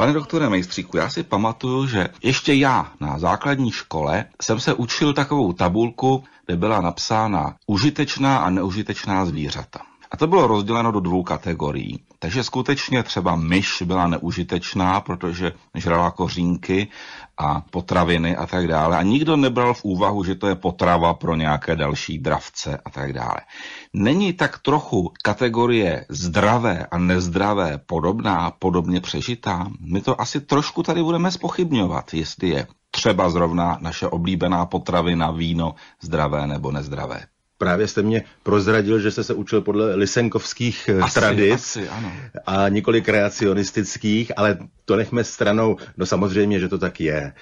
Pane doktore Mejstříku, já si pamatuju, že ještě já na základní škole jsem se učil takovou tabulku, kde byla napsána užitečná a neužitečná zvířata. A to bylo rozděleno do dvou kategorií. Takže skutečně třeba myš byla neužitečná, protože žrala kořínky a potraviny a tak dále. A nikdo nebral v úvahu, že to je potrava pro nějaké další dravce a tak dále. Není tak trochu kategorie zdravé a nezdravé podobná, podobně přežitá? My to asi trošku tady budeme spochybňovat, jestli je třeba zrovna naše oblíbená potravina, víno, zdravé nebo nezdravé právě jste mě prozradil, že jste se učil podle lisenkovských eh, asi, tradic asi, ano. a nikoli kreacionistických, ale to nechme stranou. No samozřejmě, že to tak je.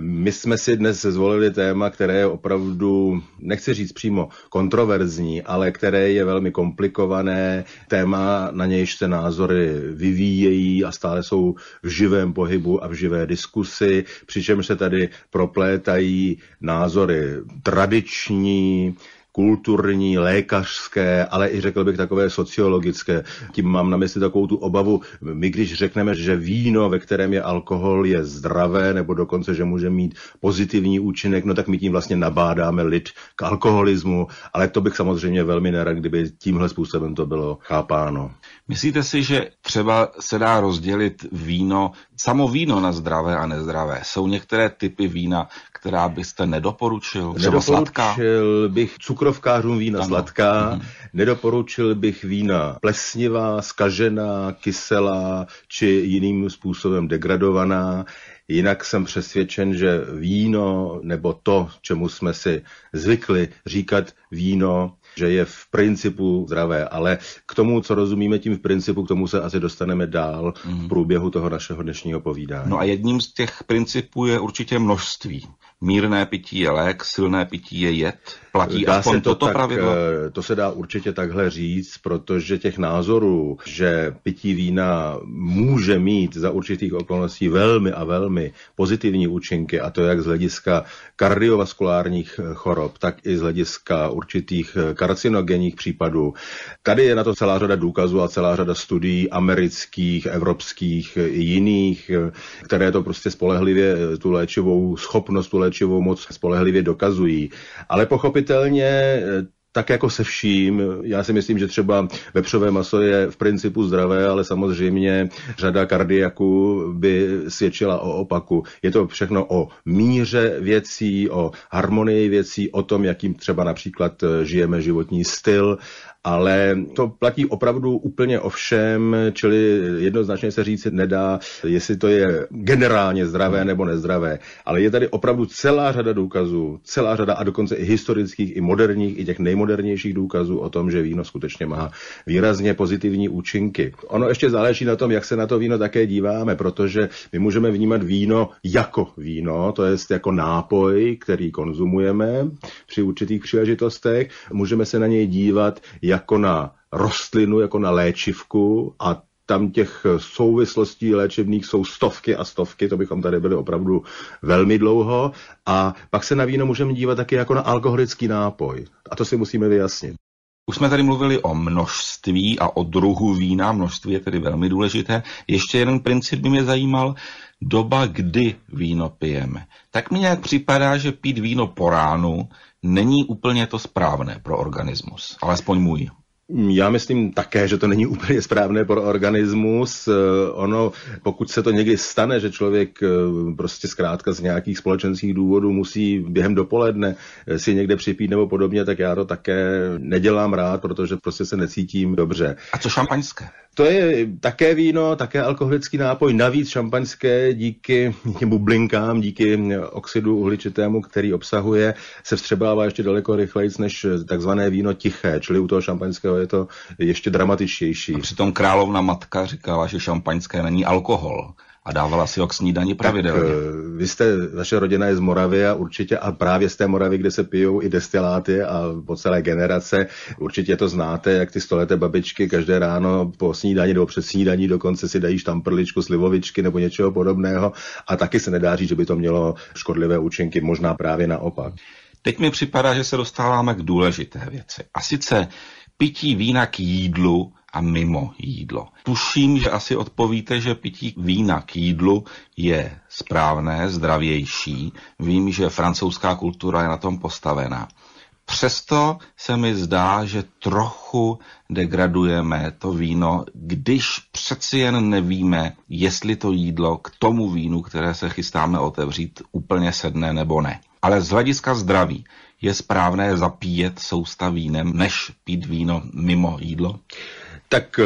My jsme si dnes zvolili téma, které je opravdu, nechci říct přímo kontroverzní, ale které je velmi komplikované. Téma, na nějž se názory vyvíjejí a stále jsou v živém pohybu a v živé diskusi, přičemž se tady proplétají názory tradiční, kulturní, lékařské, ale i řekl bych takové sociologické. Tím mám na mysli takovou tu obavu, my když řekneme, že víno, ve kterém je alkohol, je zdravé, nebo dokonce, že může mít pozitivní účinek, no tak my tím vlastně nabádáme lid k alkoholismu, ale to bych samozřejmě velmi nerad, kdyby tímhle způsobem to bylo chápáno. Myslíte si, že třeba se dá rozdělit víno, samo víno na zdravé a nezdravé? Jsou některé typy vína, která byste nedoporučil? Třeba nedoporučil sladká? bych cukr cukrovkářům vína ano. sladká, ano. Mhm. nedoporučil bych vína plesnivá, skažená, kyselá či jiným způsobem degradovaná. Jinak jsem přesvědčen, že víno nebo to, čemu jsme si zvykli říkat víno, že je v principu zdravé, ale k tomu, co rozumíme tím v principu, k tomu se asi dostaneme dál mhm. v průběhu toho našeho dnešního povídání. No a jedním z těch principů je určitě množství mírné pití je lék, silné pití je jed. Platí dá aspoň se to toto tak, pravidlo? Eh, to se dá určitě takhle říct, protože těch názorů, že pití vína může mít za určitých okolností velmi a velmi pozitivní účinky, a to jak z hlediska kardiovaskulárních eh, chorob, tak i z hlediska určitých eh, karcinogenních případů. Tady je na to celá řada důkazů a celá řada studií amerických, evropských i jiných, které to prostě spolehlivě tu léčivou schopnost, tu léčivou moc spolehlivě dokazují. Ale pochopitelně eh, tak jako se vším. Já si myslím, že třeba vepřové maso je v principu zdravé, ale samozřejmě řada kardiaků by svědčila o opaku. Je to všechno o míře věcí, o harmonii věcí, o tom, jakým třeba například eh, žijeme životní styl ale to platí opravdu úplně o všem, čili jednoznačně se říci nedá, jestli to je generálně zdravé nebo nezdravé, ale je tady opravdu celá řada důkazů, celá řada a dokonce i historických, i moderních, i těch nejmodernějších důkazů o tom, že víno skutečně má výrazně pozitivní účinky. Ono ještě záleží na tom, jak se na to víno také díváme, protože my můžeme vnímat víno jako víno, to je jako nápoj, který konzumujeme při určitých příležitostech. Můžeme se na něj dívat, jak jako na rostlinu, jako na léčivku a tam těch souvislostí léčebných jsou stovky a stovky, to bychom tady byli opravdu velmi dlouho. A pak se na víno můžeme dívat taky jako na alkoholický nápoj. A to si musíme vyjasnit. Už jsme tady mluvili o množství a o druhu vína, množství je tedy velmi důležité. Ještě jeden princip by mě zajímal, doba, kdy víno pijeme. Tak mi nějak připadá, že pít víno po ránu není úplně to správné pro organismus, alespoň můj. Já myslím také, že to není úplně správné pro organismus. Eh, ono, pokud se to někdy stane, že člověk eh, prostě zkrátka z nějakých společenských důvodů musí během dopoledne eh, si někde připít nebo podobně, tak já to také nedělám rád, protože prostě se necítím dobře. A co šampaňské? To je také víno, také alkoholický nápoj, navíc šampaňské díky těm bublinkám, díky oxidu uhličitému, který obsahuje, se vstřebává ještě daleko rychleji než takzvané víno tiché, čili u toho šampaňského jo, je to ještě dramatičtější. A přitom královna matka říkala, že šampaňské není alkohol a dávala si ho k snídani pravidelně. Tak, eh, vy jste, vaše rodina je z Moravy a určitě, a právě z té Moravy, kde se pijou i destiláty a po celé generace, určitě to znáte, jak ty stoleté babičky každé ráno po snídani nebo před snídaní dokonce si dají štamprličku, slivovičky nebo něčeho podobného a taky se nedá říct, že by to mělo škodlivé účinky, možná právě naopak. Teď mi připadá, že se dostáváme k důležité věci. A sice, pití vína k jídlu a mimo jídlo. Tuším, že asi odpovíte, že pití vína k jídlu je správné, zdravější. Vím, že francouzská kultura je na tom postavená. Přesto se mi zdá, že trochu degradujeme to víno, když přeci jen nevíme, jestli to jídlo k tomu vínu, které se chystáme otevřít, úplně sedne nebo ne. Ale z hlediska zdraví je správné zapíjet sousta vínem než pít víno mimo jídlo? tak eh,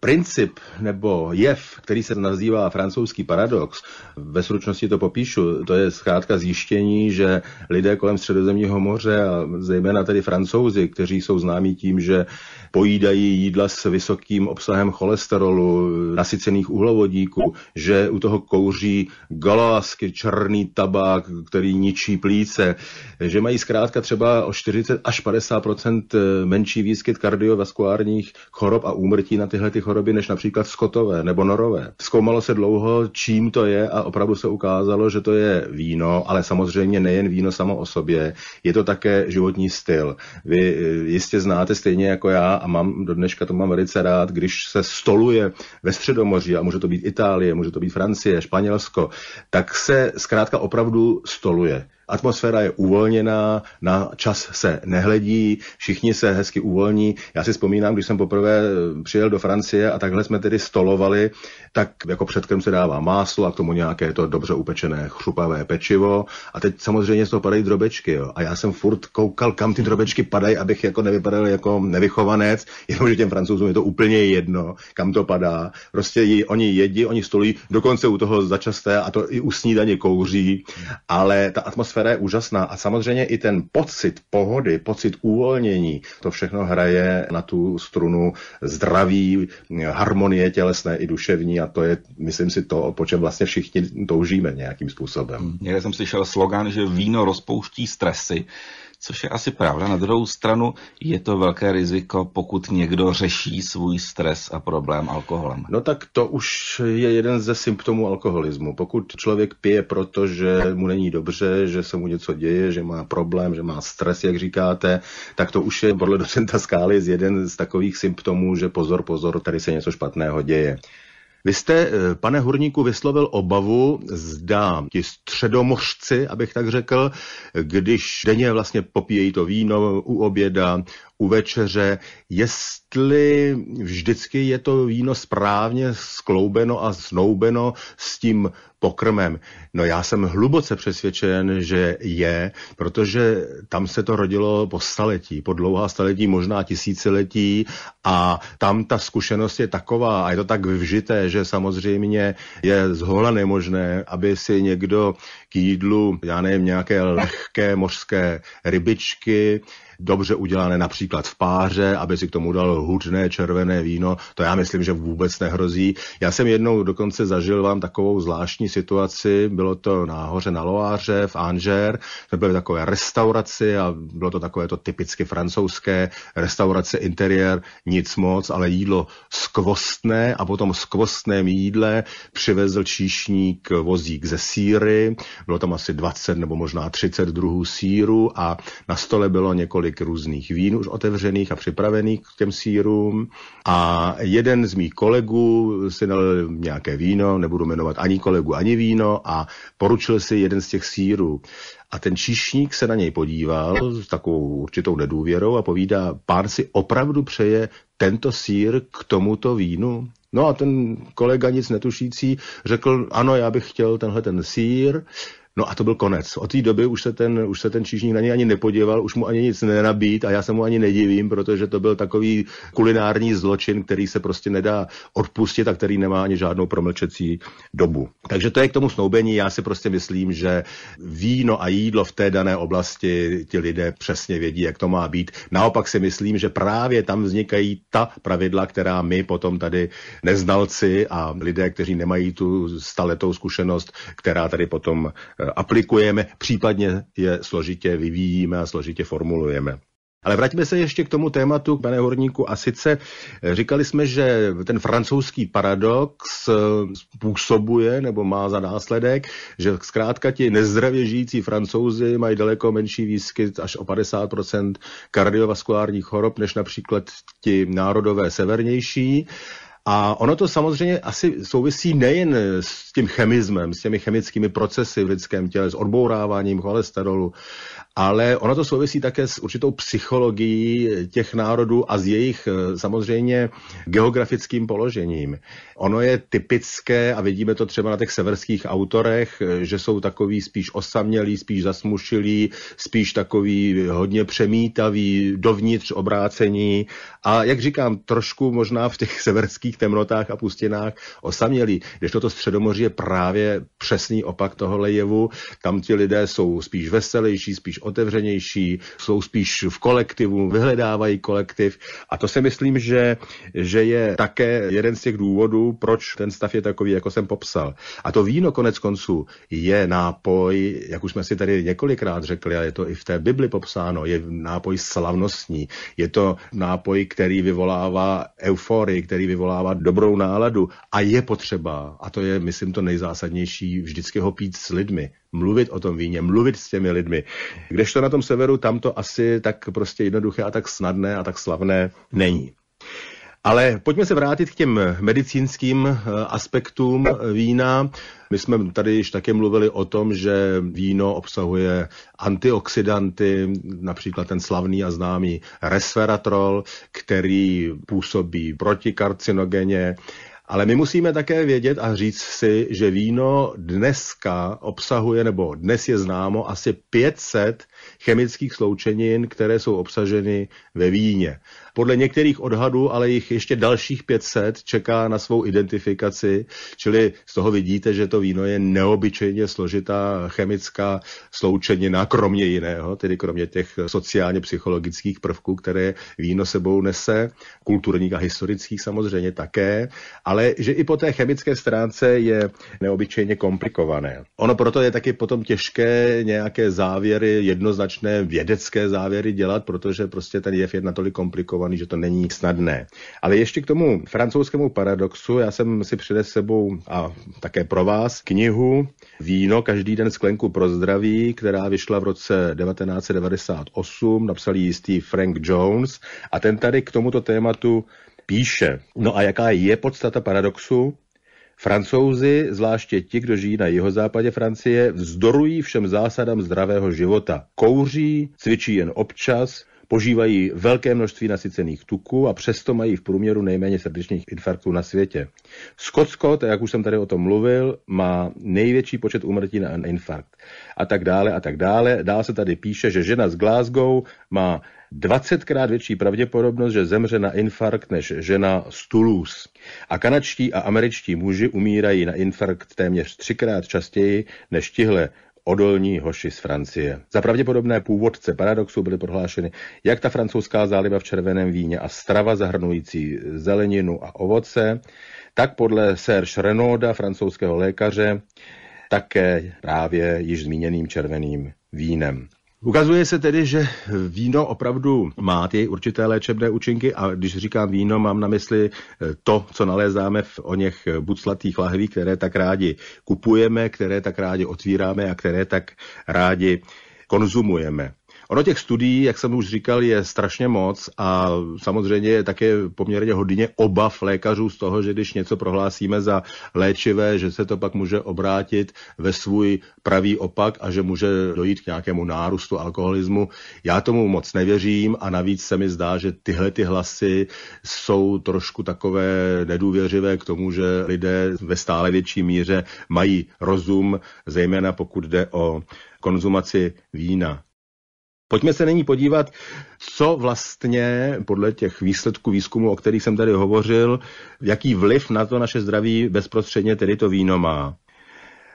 princip nebo jev, který se nazývá francouzský paradox, ve stručnosti to popíšu, to je zkrátka zjištění, že lidé kolem Středozemního moře a zejména tedy francouzi, kteří jsou známí tím, že pojídají jídla s vysokým obsahem cholesterolu, nasycených uhlovodíků, že u toho kouří galásky, černý tabák, který ničí plíce, že mají zkrátka třeba o 40 až 50 eh, menší výskyt kardiovaskulárních chorob chorob a úmrtí na tyhle ty choroby než například skotové nebo norové. Zkoumalo se dlouho, čím to je a opravdu se ukázalo, že to je víno, ale samozřejmě nejen víno samo o sobě, je to také životní styl. Vy eh, jistě znáte stejně jako já a mám do dneška to mám velice rád, když se stoluje ve Středomoří a může to být Itálie, může to být Francie, Španělsko, tak se zkrátka opravdu stoluje atmosféra je uvolněná, na čas se nehledí, všichni se hezky uvolní. Já si vzpomínám, když jsem poprvé eh, přijel do Francie a takhle jsme tedy stolovali, tak jako předkrm se dává máslo a k tomu nějaké to dobře upečené chřupavé pečivo a teď samozřejmě z toho padají drobečky. Jo. A já jsem furt koukal, kam ty drobečky padají, abych jako nevypadal jako nevychovanec, jenomže těm francouzům je to úplně jedno, kam to padá. Prostě jí oni jedí, oni stolí, dokonce u toho začasté a to i u snídaně kouří, ale ta atmosféra atmosféra je úžasná a samozřejmě i ten pocit pohody, pocit uvolnění, to všechno hraje na tu strunu zdraví, harmonie tělesné i duševní a to je, myslím si, to, po čem vlastně všichni toužíme nějakým způsobem. Já jsem slyšel slogan, že víno rozpouští stresy což je asi pravda. Na druhou stranu je to velké riziko, pokud někdo řeší svůj stres a problém alkoholem. No tak to už je jeden ze symptomů alkoholismu. Pokud člověk pije proto, že mu není dobře, že se mu něco děje, že má problém, že má stres, jak říkáte, tak to už je podle docenta Skály jeden z takových symptomů, že pozor, pozor, tady se něco špatného děje. Vy jste, eh, pane Horníku, vyslovil obavu, zda ti středomořci, abych tak řekl, když denně vlastně popíjejí to víno u oběda, u večeře, jestli vždycky je to víno správně skloubeno a znoubeno s tím pokrmem. No já jsem hluboce přesvědčen, že je, protože tam se to rodilo po staletí, po dlouhá staletí, možná tisíciletí a tam ta zkušenost je taková a je to tak vyvžité, že samozřejmě je zhola nemožné, aby si někdo k jídlu, já nevím, nějaké lehké mořské rybičky, dobře udělané například v páře, aby si k tomu dal hudné červené víno, to já myslím, že vůbec nehrozí. Já jsem jednou dokonce zažil vám takovou zvláštní situaci, bylo to nahoře na Loáře v Angers, to byly takové restauraci a bylo to takové to typicky francouzské, restaurace, interiér, nic moc, ale jídlo skvostné a potom skvostném jídle přivezl číšník vozík ze síry, bylo tam asi 20 nebo možná 30 druhů síru a na stole bylo několik několik různých vín už otevřených a připravených k těm sírům. A jeden z mých kolegů si dal nějaké víno, nebudu jmenovat ani kolegu, ani víno a poručil si jeden z těch sírů. A ten číšník se na něj podíval s takovou určitou nedůvěrou a povídá, pán si opravdu přeje tento sír k tomuto vínu? No a ten kolega nic netušící řekl, ano, já bych chtěl tenhle ten sír, No a to byl konec. Od té doby už se, ten, už se ten čížník na něj ani nepodíval, už mu ani nic nenabít a já se mu ani nedivím, protože to byl takový kulinární zločin, který se prostě nedá odpustit a který nemá ani žádnou promlčecí dobu. Takže to je k tomu snoubení. Já si prostě myslím, že víno a jídlo v té dané oblasti ti lidé přesně vědí, jak to má být. Naopak si myslím, že právě tam vznikají ta pravidla, která my potom tady neznalci a lidé, kteří nemají tu staletou zkušenost, která tady potom eh, Eh, aplikujeme, případně je složitě vyvíjíme a složitě formulujeme. Ale vraťme se ještě k tomu tématu, pane Horníku, a sice eh, říkali jsme, že ten francouzský paradox eh, způsobuje nebo má za následek, že zkrátka ti nezdravě žijící francouzi mají daleko menší výskyt až o 50% kardiovaskulárních chorob, než například ti národové severnější. A ono to samozřejmě asi souvisí nejen s tím chemismem, s těmi chemickými procesy v lidském těle, s odbouráváním cholesterolu, ale ono to souvisí také s určitou psychologií těch národů a s jejich eh, samozřejmě geografickým položením. Ono je typické, a vidíme to třeba na těch severských autorech, eh, že jsou takový spíš osamělí, spíš zasmušilí, spíš takový hodně přemítaví, dovnitř obrácení. A jak říkám, trošku možná v těch severských svých temnotách a pustinách osamělí. Když toto středomoří je právě přesný opak toho jevu, tam ti lidé jsou spíš veselější, spíš otevřenější, jsou spíš v kolektivu, vyhledávají kolektiv a to si myslím, že, že je také jeden z těch důvodů, proč ten stav je takový, jako jsem popsal. A to víno konec konců je nápoj, jak už jsme si tady několikrát řekli, a je to i v té Bibli popsáno, je nápoj slavnostní, je to nápoj, který vyvolává euforii, který vyvolává dávat dobrou náladu. A je potřeba, a to je, myslím, to nejzásadnější, vždycky ho pít s lidmi, mluvit o tom víně, mluvit s těmi lidmi. Kdežto na tom severu, tam to asi tak prostě jednoduché a tak snadné a tak slavné není. Ale pojďme se vrátit k těm medicínským eh, aspektům eh, vína. My jsme tady již také mluvili o tom, že víno obsahuje antioxidanty, například ten slavný a známý resveratrol, který působí protikarcinogeně. Ale my musíme také vědět a říct si, že víno dneska obsahuje, nebo dnes je známo, asi 500 chemických sloučenin, které jsou obsaženy ve víně. Podle některých odhadů, ale jich ještě dalších 500 čeká na svou identifikaci, čili z toho vidíte, že to víno je neobyčejně složitá chemická sloučenina, kromě jiného, tedy kromě těch sociálně psychologických prvků, které víno sebou nese, kulturních a historických samozřejmě také, ale že i po té chemické stránce je neobyčejně komplikované. Ono proto je taky potom těžké nějaké závěry, jednoznačné vědecké závěry dělat, protože prostě ten jev je natolik komplikovaný, komplikovaný, že to není snadné. Ale ještě k tomu francouzskému paradoxu, já jsem si přines sebou a také pro vás knihu Víno každý den sklenku pro zdraví, která vyšla v roce 1998, napsal jistý Frank Jones a ten tady k tomuto tématu píše. No a jaká je podstata paradoxu? Francouzi, zvláště ti, kdo žijí na jihozápadě Francie, vzdorují všem zásadám zdravého života. Kouří, cvičí jen občas, Požívají velké množství nasycených tuků a přesto mají v průměru nejméně srdečních infarktů na světě. Skotsko, tak jak už jsem tady o tom mluvil, má největší počet úmrtí na infarkt. A tak dále, a tak dále. Dál se tady píše, že žena z Glasgow má 20krát větší pravděpodobnost, že zemře na infarkt než žena z Toulouse. A kanadští a američtí muži umírají na infarkt téměř třikrát častěji než tihle odolní hoši z Francie. Za pravděpodobné původce paradoxu byly prohlášeny jak ta francouzská záliba v červeném víně a strava zahrnující zeleninu a ovoce, tak podle Serge Renauda, francouzského lékaře, také právě již zmíněným červeným vínem. Ukazuje se tedy, že víno opravdu má ty určité léčebné účinky a když říkám víno, mám na mysli eh, to, co nalézáme v o něch eh, buclatých lahví, které tak rádi kupujeme, které tak rádi otvíráme a které tak rádi konzumujeme. Ono těch studií, jak jsem už říkal, je strašně moc a samozřejmě je také poměrně hodně obav lékařů z toho, že když něco prohlásíme za léčivé, že se to pak může obrátit ve svůj pravý opak a že může dojít k nějakému nárůstu alkoholismu. Já tomu moc nevěřím a navíc se mi zdá, že tyhle ty hlasy jsou trošku takové nedůvěřivé k tomu, že lidé ve stále větší míře mají rozum, zejména pokud jde o konzumaci vína. Pojďme se nyní podívat, co vlastně podle těch výsledků výzkumu, o kterých jsem tady hovořil, jaký vliv na to naše zdraví bezprostředně tedy to víno má.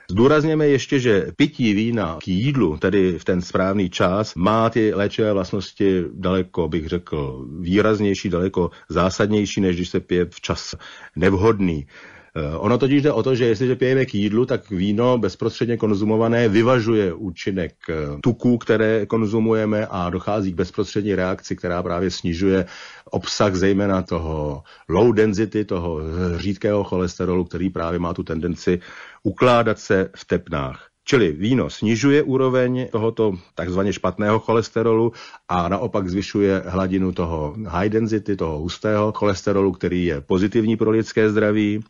Zdůrazněme ještě, že pití vína k jídlu, tedy v ten správný čas, má ty léčivé vlastnosti daleko, bych řekl, výraznější, daleko zásadnější, než když se pije v čas nevhodný. Eh, ono totiž jde o to, že jestliže pijeme k jídlu, tak víno bezprostředně konzumované vyvažuje účinek eh, tuků, které konzumujeme a dochází k bezprostřední reakci, která právě snižuje obsah zejména toho low density, toho řídkého cholesterolu, který právě má tu tendenci ukládat se v tepnách. Čili víno snižuje úroveň tohoto takzvaně špatného cholesterolu a naopak zvyšuje hladinu toho high density, toho hustého cholesterolu, který je pozitivní pro lidské zdraví.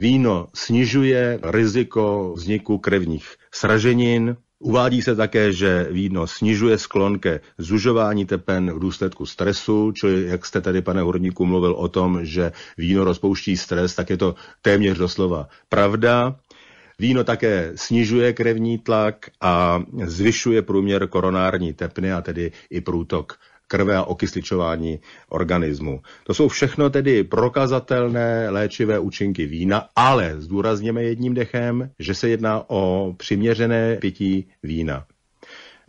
Víno snižuje riziko vzniku krevních sraženin, Uvádí se také, že víno snižuje sklon ke zužování tepen v důsledku stresu, čili jak jste tady, pane Horníku, mluvil o tom, že víno rozpouští stres, tak je to téměř doslova pravda. Víno také snižuje krevní tlak a zvyšuje průměr koronární tepny a tedy i průtok krve a okysličování organismu. To jsou všechno tedy prokazatelné léčivé účinky vína, ale zdůrazněme jedním dechem, že se jedná o přiměřené pití vína.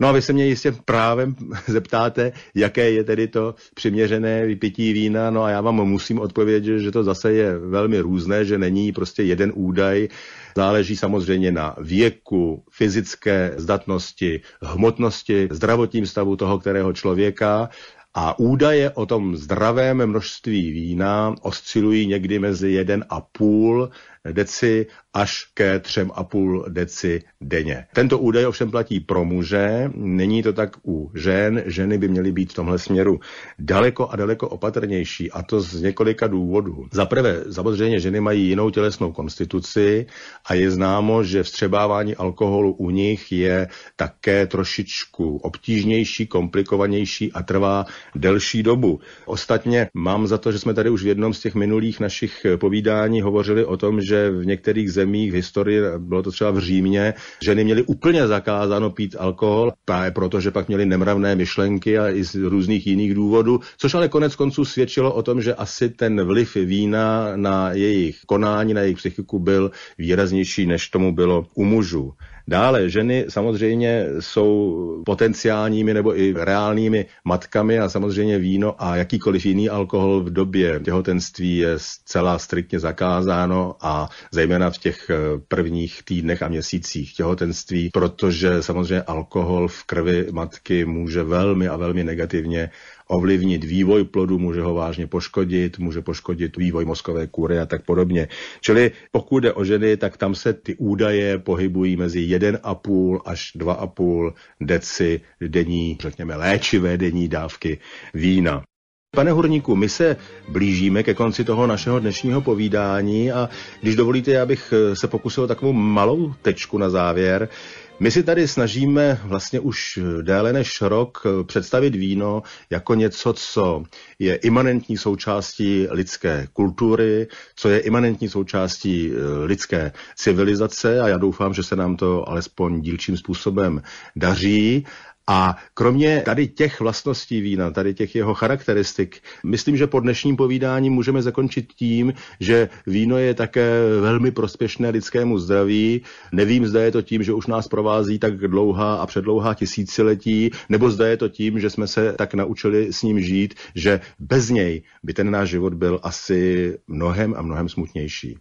No a vy se mě jistě právem zeptáte, jaké je tedy to přiměřené vypití vína, no a já vám musím odpovědět, že to zase je velmi různé, že není prostě jeden údaj, záleží samozřejmě na věku, fyzické zdatnosti, hmotnosti, zdravotním stavu toho kterého člověka, a údaje o tom zdravém množství vína oscilují někdy mezi 1,5 deci až ke 3,5 deci denně. Tento údaj ovšem platí pro muže, není to tak u žen. Ženy by měly být v tomhle směru daleko a daleko opatrnější a to z několika důvodů. Za prvé, samozřejmě ženy mají jinou tělesnou konstituci a je známo, že vstřebávání alkoholu u nich je také trošičku obtížnější, komplikovanější a trvá delší dobu. Ostatně mám za to, že jsme tady už v jednom z těch minulých našich povídání hovořili o tom, že v některých zemích zemích v historii, bylo to třeba v Římě, ženy měly úplně zakázáno pít alkohol, právě proto, že pak měly nemravné myšlenky a i z různých jiných důvodů, což ale konec konců svědčilo o tom, že asi ten vliv vína na jejich konání, na jejich psychiku byl výraznější, než tomu bylo u mužů. Dále ženy samozřejmě jsou potenciálními nebo i reálnými matkami a samozřejmě víno a jakýkoliv jiný alkohol v době těhotenství je zcela striktně zakázáno a zejména v těch eh, prvních týdnech a měsících těhotenství, protože samozřejmě alkohol v krvi matky může velmi a velmi negativně ovlivnit vývoj plodu, může ho vážně poškodit, může poškodit vývoj mozkové kůry a tak podobně. Čili pokud jde o ženy, tak tam se ty údaje pohybují mezi 1,5 až 2,5 deci denní, řekněme, léčivé denní dávky vína. Pane Horníku, my se blížíme ke konci toho našeho dnešního povídání a když dovolíte, já bych se pokusil takovou malou tečku na závěr. My si tady snažíme vlastně už eh, déle než rok eh, představit víno jako něco, co je imanentní součástí lidské kultury, co je imanentní součástí eh, lidské civilizace a já doufám, že se nám to alespoň dílčím způsobem daří a kromě tady těch vlastností vína, tady těch jeho charakteristik, myslím, že po dnešním povídání můžeme zakončit tím, že víno je také velmi prospěšné lidskému zdraví. Nevím, zda je to tím, že už nás provází tak dlouhá a předlouhá tisíciletí, nebo zda je to tím, že jsme se tak naučili s ním žít, že bez něj by ten náš život byl asi mnohem a mnohem smutnější.